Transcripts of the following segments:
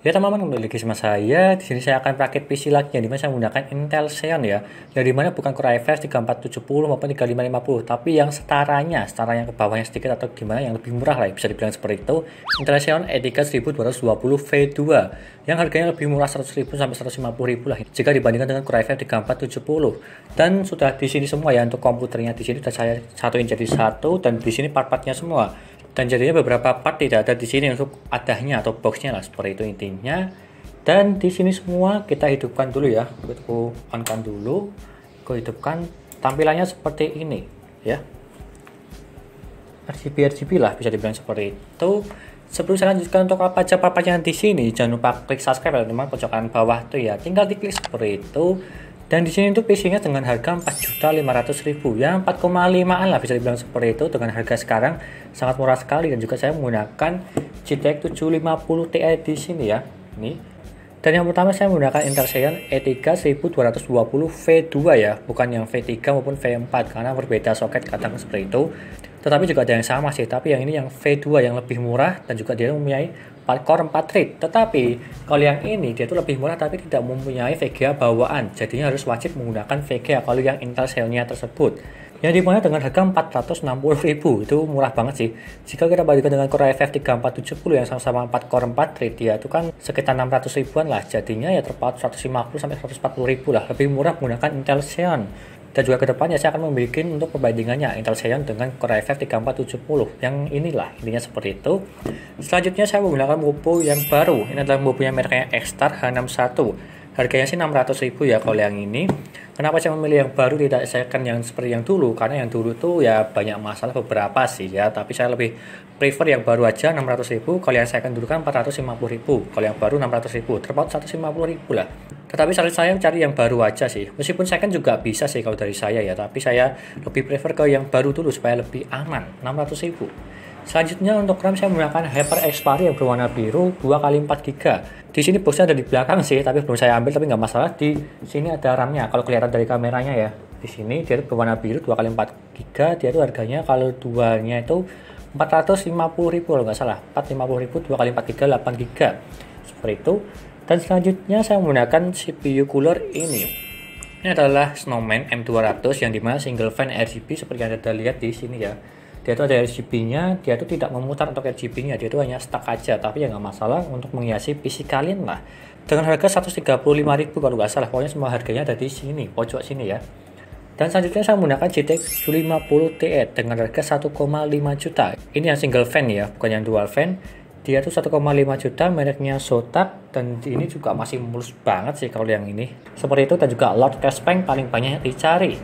Ya teman-teman kembali lagi sama saya. Di sini saya akan praktek PC lagi yang dimana saya menggunakan Intel Xeon ya. Yang dimana bukan Core i5 3470 maupun 3550, tapi yang setaranya, setara yang ke bawahnya sedikit atau gimana yang lebih murah lah, ya, bisa dibilang seperti itu. Intel Xeon E3 1220V2 yang harganya lebih murah 100.000 sampai 150.000 lah jika dibandingkan dengan Core i5 3470. Dan sudah di sini semua ya untuk komputernya di sini sudah saya satuin jadi satu dan di sini part-partnya semua dan jadinya beberapa part tidak ada di sini untuk adahnya atau boxnya lah seperti itu intinya dan di sini semua kita hidupkan dulu ya aku onkan dulu aku hidupkan tampilannya seperti ini ya RGB RGB lah bisa dibilang seperti itu sebelum saya lanjutkan untuk apa aja papanya di sini jangan lupa klik subscribe teman pojokan bawah tuh ya tinggal diklik seperti itu dan di sini itu PC-nya dengan harga 4.500.000 yang 4,5an lah bisa dibilang seperti itu dengan harga sekarang sangat murah sekali dan juga saya menggunakan GTX 750 Ti di sini ya. Ini dan yang pertama saya menggunakan Intel Xeon E3 1220V2 ya, bukan yang V3 maupun V4 karena berbeda soket kadang seperti itu. Tetapi juga ada yang sama sih, tapi yang ini yang V2 yang lebih murah dan juga dia mempunyai core 4 thread tetapi kalau yang ini dia itu lebih murah tapi tidak mempunyai VGA bawaan jadinya harus wajib menggunakan VGA kalau yang Intel Cell-nya tersebut yang dimana dengan harga 460.000 itu murah banget sih jika kita bandingkan dengan Core FF3470 yang sama-sama 4 Core 4 thread dia itu kan sekitar 600 ribuan lah jadinya ya terpaut 150 sampai 140 ribu lah lebih murah menggunakan Intel Xeon dan juga kedepannya saya akan membuat untuk perbandingannya Intel Xeon dengan Core i5 3470 yang inilah intinya seperti itu. Selanjutnya saya menggunakan bubu yang baru. Ini adalah bubu yang mereknya Xstar H61. Harganya sih 600 ribu ya kalau yang ini. Kenapa saya memilih yang baru tidak saya kan yang seperti yang dulu? Karena yang dulu tuh ya banyak masalah beberapa sih ya, tapi saya lebih prefer yang baru aja 600 ribu kalau yang saya kan dulu kan ribu kalau yang baru 600 ribu terpaut 150 ribu lah tetapi saran saya cari yang baru aja sih meskipun second kan juga bisa sih kalau dari saya ya tapi saya lebih prefer ke yang baru dulu supaya lebih aman 600 ribu Selanjutnya untuk RAM saya menggunakan Hyper Xperia yang berwarna biru 2x4 GB. Di sini boxnya ada di belakang sih, tapi belum saya ambil tapi nggak masalah. Di sini ada RAM-nya kalau kelihatan dari kameranya ya. Di sini dia berwarna biru 2x4 GB, dia itu harganya kalau duanya itu 450 ribu kalau nggak salah. 450 ribu 2x4 GB 8 GB. Seperti itu dan selanjutnya saya menggunakan CPU cooler ini ini adalah Snowman M200 yang dimana single fan RGB seperti yang anda lihat di sini ya dia itu ada RGB-nya, dia itu tidak memutar untuk RGB-nya, dia itu hanya stuck aja, tapi ya nggak masalah untuk menghiasi PC kalian lah. Dengan harga 135 ribu kalau nggak salah, pokoknya semua harganya ada di sini, pojok sini ya. Dan selanjutnya saya menggunakan GTX 50 Ti dengan harga 1,5 juta. Ini yang single fan ya, bukan yang dual fan dia tuh 1,5 juta mereknya Zotac dan ini juga masih mulus banget sih kalau yang ini seperti itu dan juga Lord Bank paling banyak dicari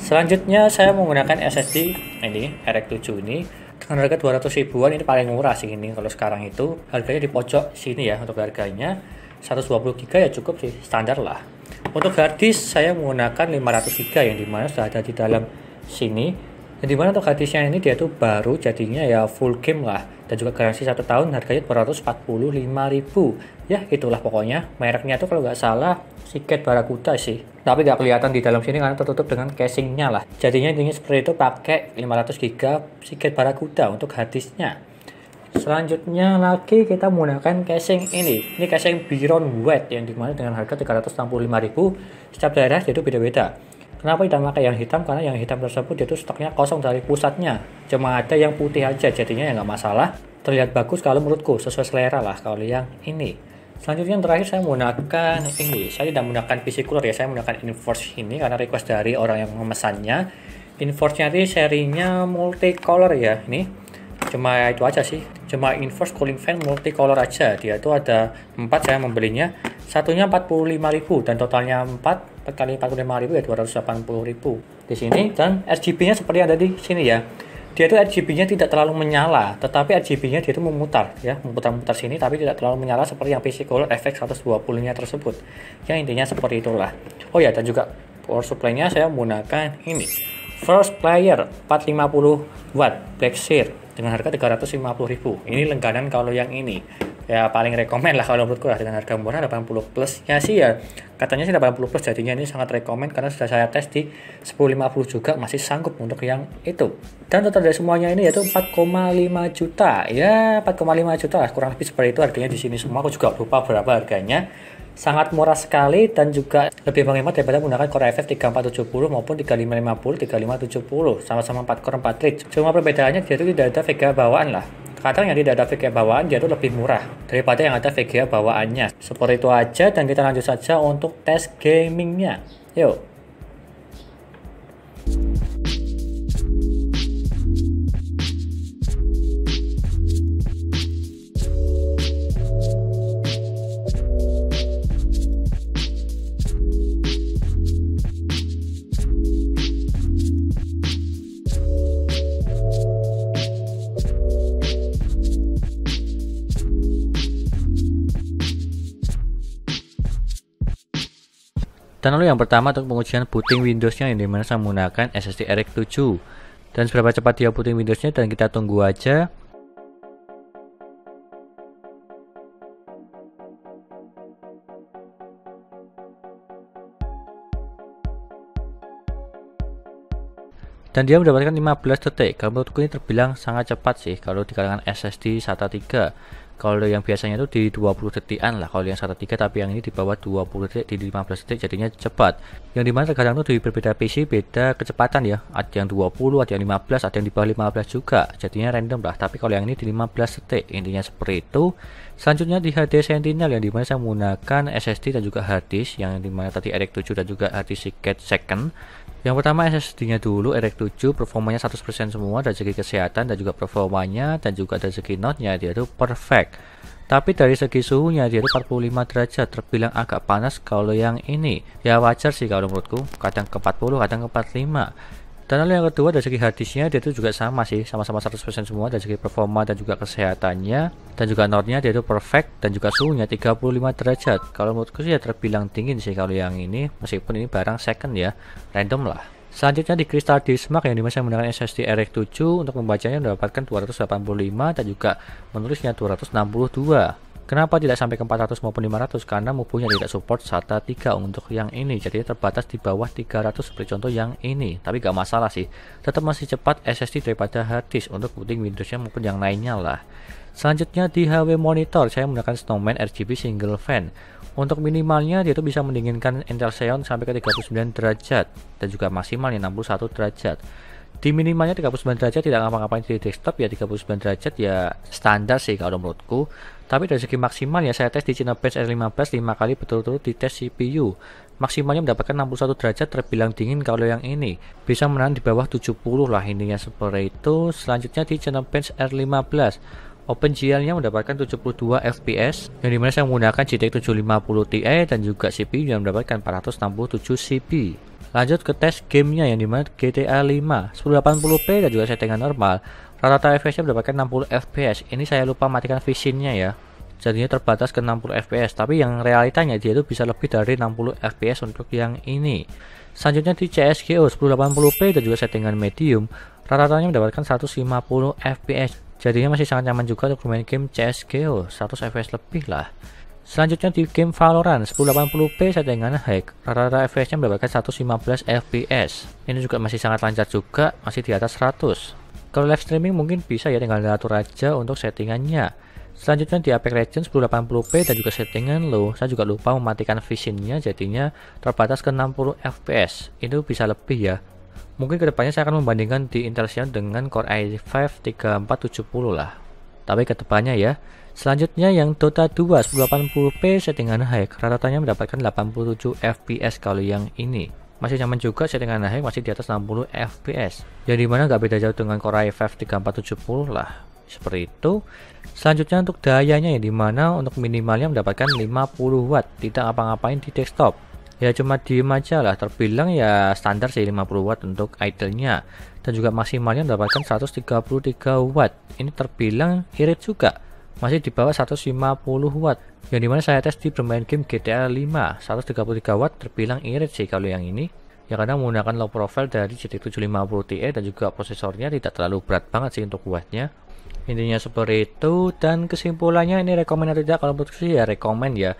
selanjutnya saya menggunakan SSD eh, ini RX7 ini dengan harga 200 ribuan ini paling murah sih ini kalau sekarang itu harganya di pojok sini ya untuk harganya 120 GB ya cukup sih standar lah untuk hard saya menggunakan 500 GB yang dimana sudah ada di dalam sini Nah, dan mana untuk hadisnya ini dia tuh baru jadinya ya full game lah dan juga garansi satu tahun harganya 245 ribu ya itulah pokoknya mereknya tuh kalau nggak salah Siket Barakuda sih tapi nggak kelihatan di dalam sini karena tertutup dengan casingnya lah jadinya intinya seperti itu pakai 500 giga Siket Barakuda untuk hadisnya selanjutnya lagi kita menggunakan casing ini ini casing Biron Wet yang dimana dengan harga ribu setiap daerah jadi beda-beda Kenapa tidak pakai yang hitam? Karena yang hitam tersebut itu stoknya kosong dari pusatnya. Cuma ada yang putih aja, jadinya ya nggak masalah. Terlihat bagus kalau menurutku, sesuai selera lah kalau yang ini. Selanjutnya yang terakhir saya menggunakan ini. Saya tidak menggunakan PC cooler ya, saya menggunakan Inforce ini karena request dari orang yang memesannya. Inforce-nya ini serinya multicolor ya, ini. Cuma itu aja sih, cuma Inforce cooling fan multicolor aja. Dia itu ada 4 saya membelinya. Satunya 45.000 dan totalnya 4 kali 45 ribu ya 280 ribu di sini dan RGB nya seperti ada di sini ya dia itu RGB nya tidak terlalu menyala tetapi RGB nya dia itu memutar ya memutar-mutar sini tapi tidak terlalu menyala seperti yang PC Color FX 120 nya tersebut ya intinya seperti itulah oh ya dan juga power supply nya saya menggunakan ini First Player 450 watt Black Sear dengan harga 350.000 ini lengganan kalau yang ini ya paling rekomend lah kalau menurutku lah dengan harga murah 80 plus ya sih ya katanya sih 80 plus jadinya ini sangat rekomend karena sudah saya tes di 1050 juga masih sanggup untuk yang itu dan total dari semuanya ini yaitu 4,5 juta ya 4,5 juta lah kurang lebih seperti itu harganya di sini semua aku juga lupa berapa harganya sangat murah sekali dan juga lebih menghemat daripada menggunakan Core FF 3470 maupun 3550, 3570 sama-sama 4 core 4 thread. Cuma perbedaannya dia itu tidak ada VGA bawaan lah. Kadang yang tidak ada VGA bawaan dia itu lebih murah daripada yang ada VGA bawaannya. Seperti itu aja dan kita lanjut saja untuk tes gamingnya. Yuk! Dan lalu yang pertama untuk pengujian booting Windowsnya, yang dimana saya menggunakan SSD RX 7. Dan seberapa cepat dia booting Windowsnya, dan kita tunggu aja. dan dia mendapatkan 15 detik. Menurutku ini terbilang sangat cepat sih kalau di kalangan SSD SATA 3 kalau yang biasanya itu di 20 detikan lah kalau yang 1.3 tapi yang ini di bawah 20 detik di 15 detik jadinya cepat yang dimana terkadang itu di berbeda PC beda kecepatan ya ada yang 20 ada yang 15 ada yang di bawah 15 juga jadinya random lah tapi kalau yang ini di 15 detik intinya seperti itu Selanjutnya di hd Sentinel yang dimana saya menggunakan SSD dan juga harddisk yang dimana tadi RX7 dan juga harddisk Seagate Second. Yang pertama SSD-nya dulu RX7 performanya 100% semua dari segi kesehatan dan juga performanya dan juga dari segi nya dia itu perfect. Tapi dari segi suhunya dia itu 45 derajat terbilang agak panas kalau yang ini. Ya wajar sih kalau menurutku kadang ke 40 kadang ke 45 dan lalu yang kedua dari segi hadisnya dia itu juga sama sih sama-sama 100% semua dari segi performa dan juga kesehatannya dan juga nordnya dia itu perfect dan juga suhunya 35 derajat kalau menurutku sih ya terbilang dingin sih kalau yang ini meskipun ini barang second ya random lah Selanjutnya di kristal Dismark yang dimasak menggunakan SSD RX7 untuk membacanya mendapatkan 285 dan juga menulisnya 262. Kenapa tidak sampai ke 400 maupun 500? Karena mupunya tidak support SATA 3 untuk yang ini. Jadi terbatas di bawah 300 seperti contoh yang ini. Tapi gak masalah sih. Tetap masih cepat SSD daripada harddisk untuk booting Windowsnya maupun yang lainnya lah. Selanjutnya di HW monitor saya menggunakan Snowman RGB single fan. Untuk minimalnya dia itu bisa mendinginkan Intel Xeon sampai ke 39 derajat dan juga maksimalnya 61 derajat di minimalnya 39 derajat tidak ngapa-ngapain di desktop ya 39 derajat ya standar sih kalau menurutku tapi dari segi maksimal ya saya tes di Cinebench R15 5 kali betul-betul di tes CPU. Maksimalnya mendapatkan 61 derajat terbilang dingin kalau yang ini. Bisa menahan di bawah 70 lah ininya seperti itu. Selanjutnya di Cinebench R15. OpenGL-nya mendapatkan 72 fps yang dimana saya menggunakan GTX 750 Ti dan juga CPU yang mendapatkan 467 CP. Lanjut ke tes gamenya yang dimana GTA 5 1080p dan juga settingan normal Rata-rata FPS nya mendapatkan 60 FPS. Ini saya lupa matikan visionnya ya. Jadinya terbatas ke 60 FPS, tapi yang realitanya dia itu bisa lebih dari 60 FPS untuk yang ini. Selanjutnya di CSGO 1080p dan juga settingan medium, rata-ratanya mendapatkan 150 FPS. Jadinya masih sangat nyaman juga untuk bermain game CSGO, 100 FPS lebih lah. Selanjutnya di game Valorant 1080p settingan high, rata-rata FPS-nya mendapatkan 115 FPS. Ini juga masih sangat lancar juga, masih di atas 100. Kalau live streaming mungkin bisa ya tinggal diatur aja untuk settingannya. Selanjutnya di Apex Legends 1080p dan juga settingan low. Saya juga lupa mematikan visionnya jadinya terbatas ke 60 fps. Itu bisa lebih ya. Mungkin kedepannya saya akan membandingkan di Intel Xeon dengan Core i5 3470 lah. Tapi kedepannya ya. Selanjutnya yang Dota 2 1080p settingan high. Rata-ratanya mendapatkan 87 fps kalau yang ini masih nyaman juga settingan high masih di atas 60 fps jadi mana nggak beda jauh dengan Core i5-3470 lah seperti itu selanjutnya untuk dayanya ya dimana untuk minimalnya mendapatkan 50 watt tidak apa-apain di desktop ya cuma di aja lah terbilang ya standar sih 50 watt untuk idle-nya dan juga maksimalnya mendapatkan 133 watt ini terbilang irit juga masih di bawah 150 watt yang dimana saya tes di bermain game GTA 5 133 watt terbilang irit sih kalau yang ini ya karena menggunakan low profile dari GT 750 Ti dan juga prosesornya tidak terlalu berat banget sih untuk wattnya intinya seperti itu dan kesimpulannya ini rekomen atau tidak kalau menurut saya ya rekomend ya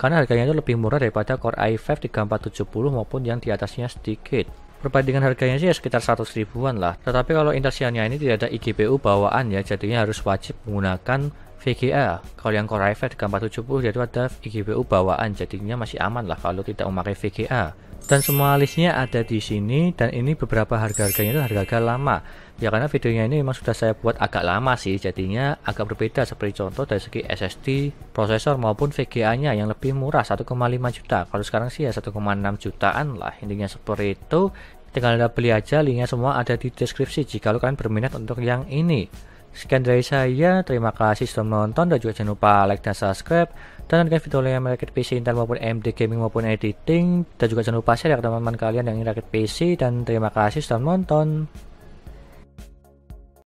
karena harganya itu lebih murah daripada Core i5 3470 maupun yang di atasnya sedikit perbandingan harganya sih ya sekitar 100 ribuan lah tetapi kalau Intersianya ini tidak ada IGPU bawaan ya jadinya harus wajib menggunakan VGA kalau yang Core i5 3470 dia itu ada IGPU bawaan jadinya masih aman lah kalau tidak memakai VGA dan semua listnya ada di sini dan ini beberapa harga-harganya itu harga-harga lama ya karena videonya ini memang sudah saya buat agak lama sih jadinya agak berbeda seperti contoh dari segi SSD prosesor maupun VGA nya yang lebih murah 1,5 juta kalau sekarang sih ya 1,6 jutaan lah intinya seperti itu tinggal anda beli aja linknya semua ada di deskripsi jika kalian berminat untuk yang ini Sekian dari saya, terima kasih sudah menonton dan juga jangan lupa like dan subscribe dan kan video yang merakit PC Intel maupun AMD gaming maupun editing dan juga jangan lupa share ke ya, teman-teman kalian yang ingin rakit PC dan terima kasih sudah menonton.